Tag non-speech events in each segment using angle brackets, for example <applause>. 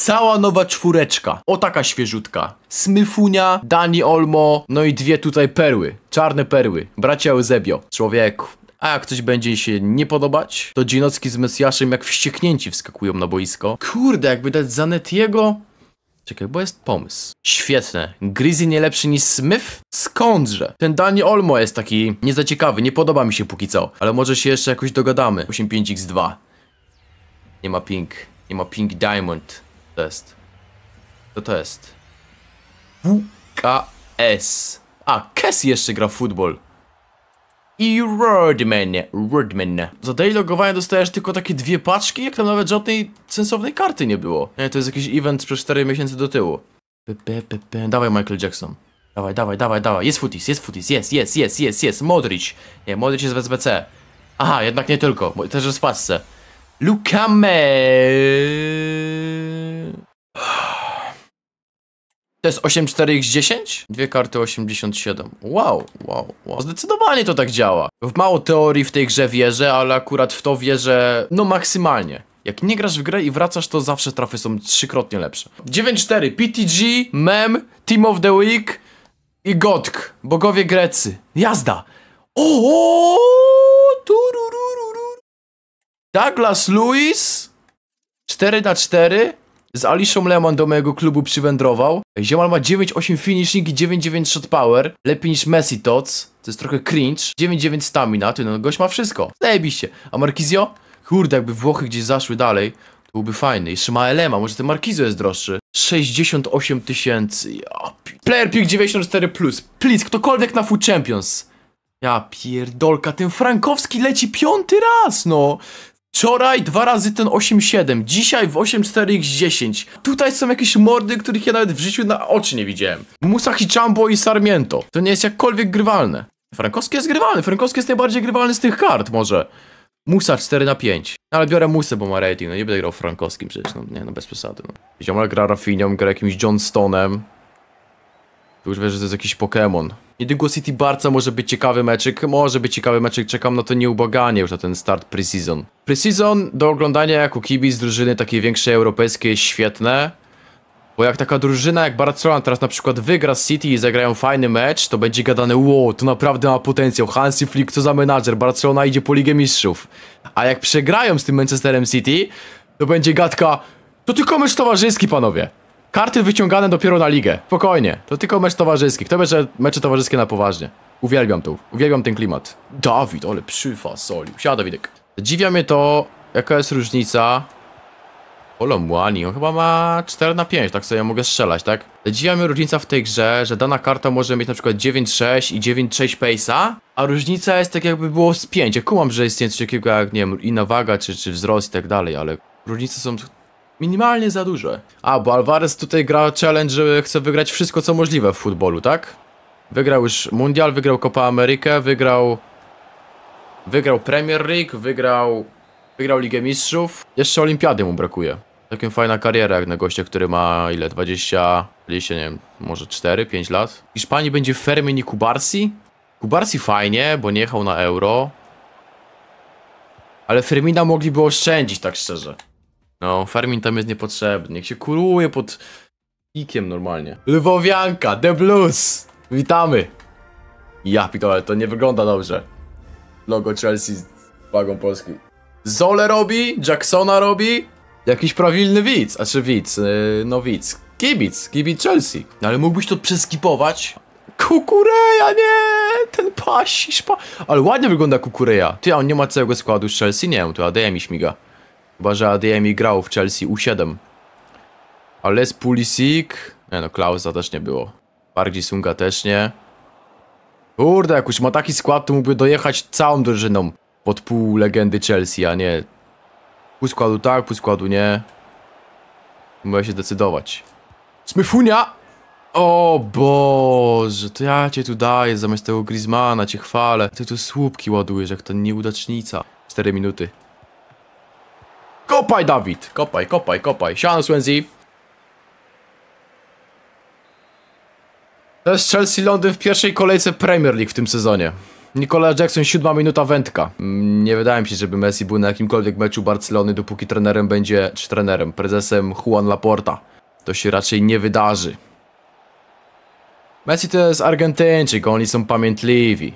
Cała nowa czwóreczka. O taka świeżutka. Smyfunia, Dani Olmo, no i dwie tutaj perły. Czarne perły. Bracia Eusebio. Człowieku. A jak coś będzie się nie podobać, to Dzinocki z Mesjaszem jak wścieknięci wskakują na boisko. Kurde, jakby dać Zanetiego... Czekaj, bo jest pomysł. Świetne. Grizzly nie lepszy niż Smith? Skądże? Ten Dani Olmo jest taki niezaciekawy, nie podoba mi się póki co. Ale może się jeszcze jakoś dogadamy. 85x2. Nie ma pink Nie ma pink diamond to jest? Co to jest? WKS. A, Kes jeszcze gra w futbol. I Rodman. Rodman. Za day logowania dostajesz tylko takie dwie paczki, jak tam nawet żadnej sensownej karty nie było. Nie, to jest jakiś event przez 4 miesięcy do tyłu. dawaj Michael Jackson. Dawaj, dawaj, dawaj, dawaj. Jest futis, jest futis, jest, jest, jest, jest, jest. Modric. Nie, Modric jest w SBC. Aha, jednak nie tylko, bo też jest w pasce. Lukame. To jest 8,4x10? Dwie karty 87. Wow, wow, wow. Zdecydowanie to tak działa. W mało teorii w tej grze wierzę, ale akurat w to wierzę, no maksymalnie. Jak nie grasz w grę i wracasz, to zawsze trafy są trzykrotnie lepsze. 9-4, PTG, MEM, Team of the Week i Gotk, bogowie Grecy. Jazda! O! Douglas Lewis 4 na 4 z Aliszą Lehman do mojego klubu przywędrował. Ziomal ma 9,8 finishing i 9-9 shot power. Lepiej niż Messi Tots. To jest trochę cringe. 9-9 stamina. Ty no, gość ma wszystko. Zajebiście. A Markizio? Kurde, jakby Włochy gdzieś zaszły dalej. To byłby fajny. Jeszcze ma Elema, może ten Markizio jest droższy. 68 tysięcy. Ja Player Pick 94+. Plus. Please, ktokolwiek na Food Champions. Ja pierdolka, ten Frankowski leci piąty raz, no. Wczoraj dwa razy ten 8.7, dzisiaj w 8.4x10. Tutaj są jakieś mordy, których ja nawet w życiu na oczy nie widziałem. Musa, Chambo i Sarmiento. To nie jest jakkolwiek grywalne. Frankowski jest grywalny, Frankowski jest najbardziej grywalny z tych kart może. Musa 4 na 5. No, ale biorę Musę, bo ma rating, no nie będę grał Frankowskim przecież, no nie, no bez przesady. No. Ziomal gra Rafinią, gra jakimś Johnstonem. Tu już wiesz, że to jest jakiś Pokémon. Niedługo City Barca może być ciekawy meczyk, może być ciekawy meczyk, czekam na to nieubaganie już na ten start preseason. Preseason do oglądania jako kibic drużyny takiej większej europejskiej świetne, bo jak taka drużyna jak Barcelona teraz na przykład wygra z City i zagrają fajny mecz, to będzie gadane wow, to naprawdę ma potencjał, Hansi Flick co za menadżer, Barcelona idzie po Ligę Mistrzów. A jak przegrają z tym Manchesterem City, to będzie gadka, to tylko mecz towarzyski panowie. Karty wyciągane dopiero na ligę. Spokojnie. To tylko mecz towarzyski. Kto będzie mecze towarzyskie na poważnie? Uwielbiam to. Uwielbiam ten klimat. Dawid, ale przyfasolił. Siada, Widek. Dziwia mnie to, jaka jest różnica. Olo Muani, on chyba ma 4 na 5, tak sobie ja mogę strzelać, tak? Dziwia mnie różnica w tej grze, że dana karta może mieć na przykład 9-6 i 9-6 pace'a, a różnica jest tak jakby było z 5. Ja kumam, że jest coś takiego jak, nie wiem, inna waga, czy, czy wzrost i tak dalej, ale różnice są Minimalnie za duże. A, bo Alvarez tutaj gra challenge, że chce wygrać wszystko co możliwe w futbolu, tak? Wygrał już Mundial, wygrał Copa Amerykę, wygrał... Wygrał Premier League, wygrał... Wygrał Ligę Mistrzów. Jeszcze Olimpiady mu brakuje. Takim fajna kariera jak na goście, który ma ile? 20... 20, nie wiem, może 4, 5 lat. W Hiszpanii będzie Fermin i Kubarsi? Kubarsi fajnie, bo nie jechał na Euro. Ale Firmina mogliby oszczędzić, tak szczerze. No, Fermin tam jest niepotrzebny. Niech się kuruje pod ikiem normalnie. Lwowianka, The Blues! Witamy! Ja pitole, to nie wygląda dobrze. Logo Chelsea z wagą Polski. Zole robi, Jacksona robi. Jakiś prawilny widz, a czy widz, yy, no widz. Kibic, kibic Chelsea. No ale mógłbyś to przeskipować? Kukureja, nie! Ten pasisz, pa... Ale ładnie wygląda Kukureja. Ty, a on nie ma całego składu z Chelsea? Nie wiem, tu ADM mi śmiga. Chyba, że Adeyemi grał w Chelsea U7. Ale z Pulisic... Nie no, Klausa też nie było. Bardziej Sunga też nie. Kurde, jak już ma taki skład, to mógłby dojechać całą drużyną pod pół legendy Chelsea, a nie... Pół składu tak, pół składu nie. Muszę się decydować. Smyfunia! O Boże, to ja cię tu daję zamiast tego Griezmana, cię chwalę. Ty tu słupki ładujesz jak ta nieudacznica. 4 minuty. Kopaj, Dawid! Kopaj, kopaj, kopaj. Siano, Swansea. jest Chelsea Londyn w pierwszej kolejce Premier League w tym sezonie. Nicola Jackson, siódma minuta wędka. Mm, nie wydaje mi się, żeby Messi był na jakimkolwiek meczu Barcelony, dopóki trenerem będzie, czy trenerem, prezesem Juan Laporta. To się raczej nie wydarzy. Messi to jest Argentyńczyk, oni są pamiętliwi.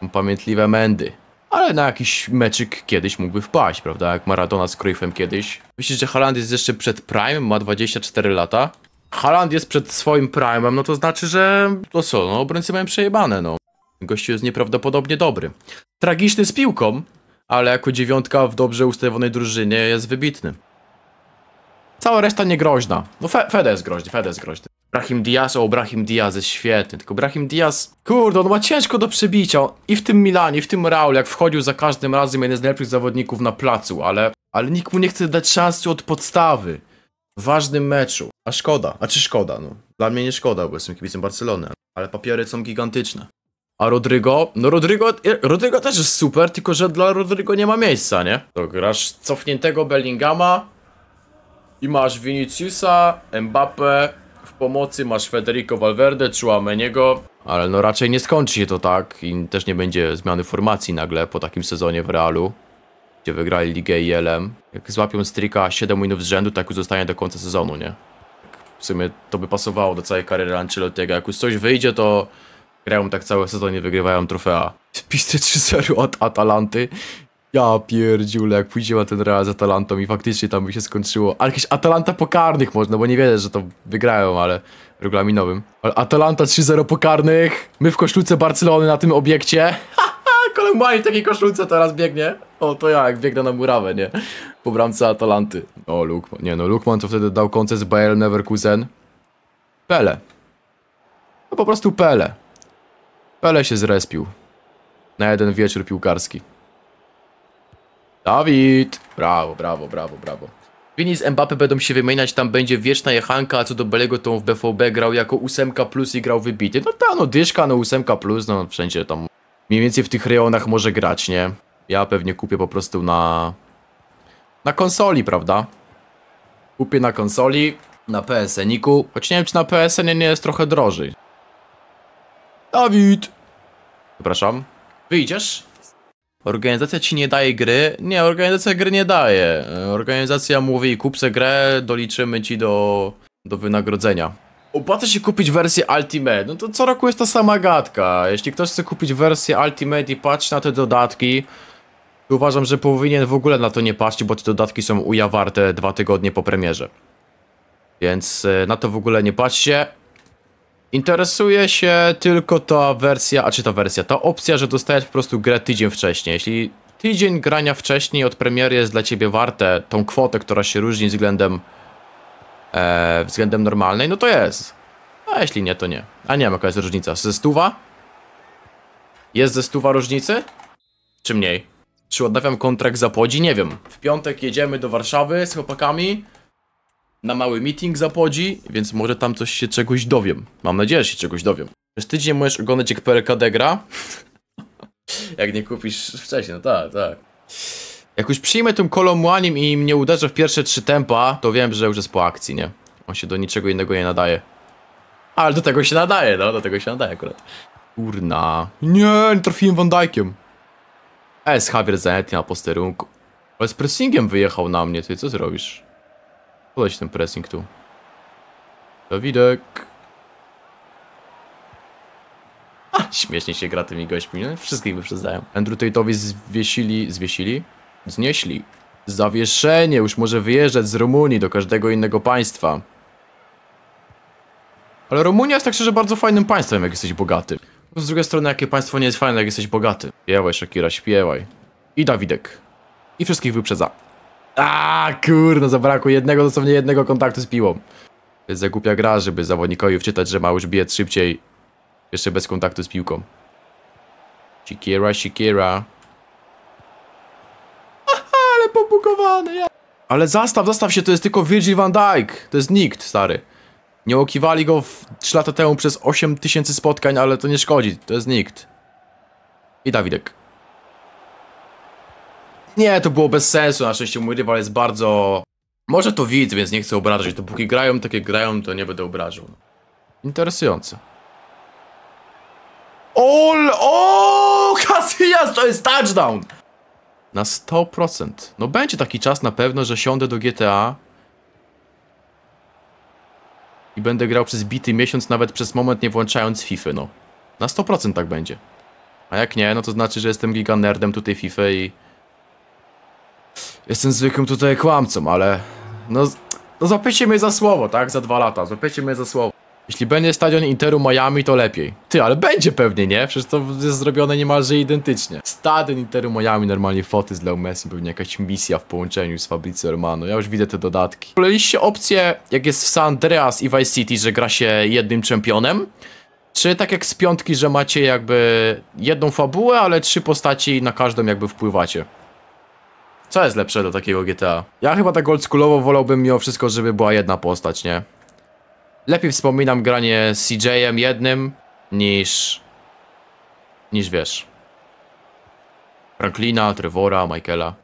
Są pamiętliwe mędy ale na jakiś meczyk kiedyś mógłby wpaść, prawda? Jak Maradona z Cruyffem kiedyś. Myślisz, że Haland jest jeszcze przed Prime, ma 24 lata? Haland jest przed swoim Prime'em, no to znaczy, że to co, no obrońcy mają przejebane, no. Gościu jest nieprawdopodobnie dobry. Tragiczny z piłką, ale jako dziewiątka w dobrze ustawionej drużynie jest wybitny. Cała reszta niegroźna. No Fe Fede jest groźny, Fede jest groźny. Brahim Diaz, o Brahim Diaz jest świetny, tylko Brahim Diaz, kurde, on ma ciężko do przebicia i w tym Milanie, i w tym Raul, jak wchodził za każdym razem jeden z najlepszych zawodników na placu, ale, ale nikt mu nie chce dać szansy od podstawy w ważnym meczu, a szkoda, a czy szkoda, no, dla mnie nie szkoda, bo jestem kibicem Barcelony, ale papiery są gigantyczne. A Rodrigo, No Rodrigo, e, Rodrigo też jest super, tylko że dla Rodrigo nie ma miejsca, nie? To grasz cofniętego Bellingama i masz Viniciusa, Mbappe, w pomocy masz Federico Valverde czy Łameniego, ale no raczej nie skończy się to tak i też nie będzie zmiany formacji nagle po takim sezonie w Realu, gdzie wygrali Ligę i LM. Jak złapią strika 7 minut z rzędu, tak zostanie do końca sezonu, nie? W sumie to by pasowało do całej kariery Ancelotti'ego. Jak już coś wyjdzie, to grają tak całe sezonie, wygrywają trofea. Piste 3-0 od Atalanty ja pierdziule, jak pójdziemy ten Real z Atalantą i faktycznie tam by się skończyło. Ale jakieś Atalanta pokarnych można, bo nie wierzę, że to wygrają, ale regulaminowym. Ale Atalanta 3-0 pokarnych, my w koszulce Barcelony na tym obiekcie. Kolumbanin w takiej koszulce teraz biegnie. O, to ja, jak biegnę na murawę, nie? Po bramce Atalanty. O, Lukman. Nie no, Lukman to wtedy dał koncert z Bayern Leverkusen. Pele. No po prostu Pele. Pele się zrespił. Na jeden wieczór piłkarski. Dawid! Brawo, brawo, brawo, brawo. Vini z Mbappe będą się wymieniać, tam będzie wieczna jechanka, a co do Belego to w BVB grał jako 8 plus i grał wybity. No ta, no dyszka, no 8 plus, no wszędzie tam mniej więcej w tych rejonach może grać, nie? Ja pewnie kupię po prostu na... na konsoli, prawda? Kupię na konsoli, na PSN-iku, choć nie wiem czy na PSN nie jest trochę drożej. Dawid! Przepraszam. Wyjdziesz? organizacja ci nie daje gry. Nie, organizacja gry nie daje. Organizacja mówi, kup se grę, doliczymy ci do, do wynagrodzenia. Opłaca się kupić wersję Ultimate. No to co roku jest ta sama gadka. Jeśli ktoś chce kupić wersję Ultimate i patrzy na te dodatki, to uważam, że powinien w ogóle na to nie patrzeć, bo te dodatki są ujawarte dwa tygodnie po premierze. Więc e, na to w ogóle nie patrzcie. Interesuje się tylko ta wersja, a czy ta wersja, ta opcja, że dostajesz po prostu grę tydzień wcześniej. Jeśli tydzień grania wcześniej od premiery jest dla ciebie warte tą kwotę, która się różni względem e, względem normalnej, no to jest. A jeśli nie, to nie. A nie wiem jaka jest różnica. Ze stuwa? Jest ze stuwa różnicy? Czy mniej? Czy odnawiam kontrakt za płodzi? Nie wiem. W piątek jedziemy do Warszawy z chłopakami na mały meeting zapodzi, więc może tam coś się czegoś dowiem. Mam nadzieję, że się czegoś dowiem. Przez tydzień możesz oglądać jak PLKD degra. <laughs> jak nie kupisz wcześniej, no tak, tak. Jak już przyjmę tym kolomłanim i mnie uderzę w pierwsze trzy tempa, to wiem, że już jest po akcji, nie? On się do niczego innego nie nadaje. Ale do tego się nadaje, no, do tego się nadaje akurat. Kurna. Nie, nie trafiłem Van Dijkiem. E, jest Javier Zanetti na posterunku. Ale z pressingiem wyjechał na mnie, ty co zrobisz? Podać ten pressing tu. Dawidek. A, śmiesznie się gra tymi gośćmi, nie? No, wszystkich wyprzedzają. Andrew Tate'owi zwiesili, zwiesili? Znieśli. Zawieszenie, już może wyjeżdżać z Rumunii do każdego innego państwa. Ale Rumunia jest tak szczerze bardzo fajnym państwem, jak jesteś bogaty. No, z drugiej strony, jakie państwo nie jest fajne, jak jesteś bogaty. Śpiewaj, Shakira, śpiewaj. I Dawidek. I wszystkich wyprzedza. A kurno, zabrakło jednego, dosłownie jednego kontaktu z piłą. Jest zakupia gra, żeby zawodnikowi wczytać, że ma już biec szybciej. Jeszcze bez kontaktu z piłką. Sikiera, sikiera. Aha, ale pobukowany, ja... Ale zastaw, zastaw się, to jest tylko Virgil van Dijk. To jest nikt, stary. Nie okiwali go w 3 lata temu przez 8000 spotkań, ale to nie szkodzi, to jest nikt. I Dawidek. Nie, to było bez sensu, na szczęście mój rywal jest bardzo... Może to widz, więc nie chcę obrażać, dopóki grają takie grają, to nie będę obrażał. Interesujące. Ol, o, Casillas to jest touchdown! Na 100%. No będzie taki czas na pewno, że siądę do GTA i będę grał przez bity miesiąc, nawet przez moment nie włączając FIFA, no. Na 100% tak będzie. A jak nie, no to znaczy, że jestem giganerdem tutaj FIFA i Jestem zwykłym tutaj kłamcą, ale... No, no złapiecie mnie za słowo, tak? Za dwa lata, zapycie mnie za słowo. Jeśli będzie stadion Interu Miami, to lepiej. Ty, ale będzie pewnie, nie? Przecież to jest zrobione niemalże identycznie. Stadion Interu Miami, normalnie foty z Leo Messi, pewnie jakaś misja w połączeniu z Fabrizio Romano. Ja już widzę te dodatki. Poleliście opcję, jak jest w San Andreas i Vice City, że gra się jednym czempionem? Czy tak jak z piątki, że macie jakby jedną fabułę, ale trzy postaci na każdą jakby wpływacie? Co jest lepsze do takiego GTA? Ja chyba tak oldschoolowo wolałbym mimo wszystko, żeby była jedna postać, nie? Lepiej wspominam granie z CJ-em jednym niż... niż wiesz... Franklina, Trevora, Michaela.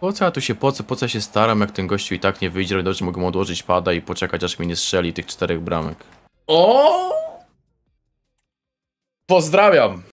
Po co ja tu się po co, po co się staram, jak ten gościu i tak nie wyjdzie, dobrze mogę mu odłożyć pada i poczekać, aż mi nie strzeli tych czterech bramek. O! Pozdrawiam!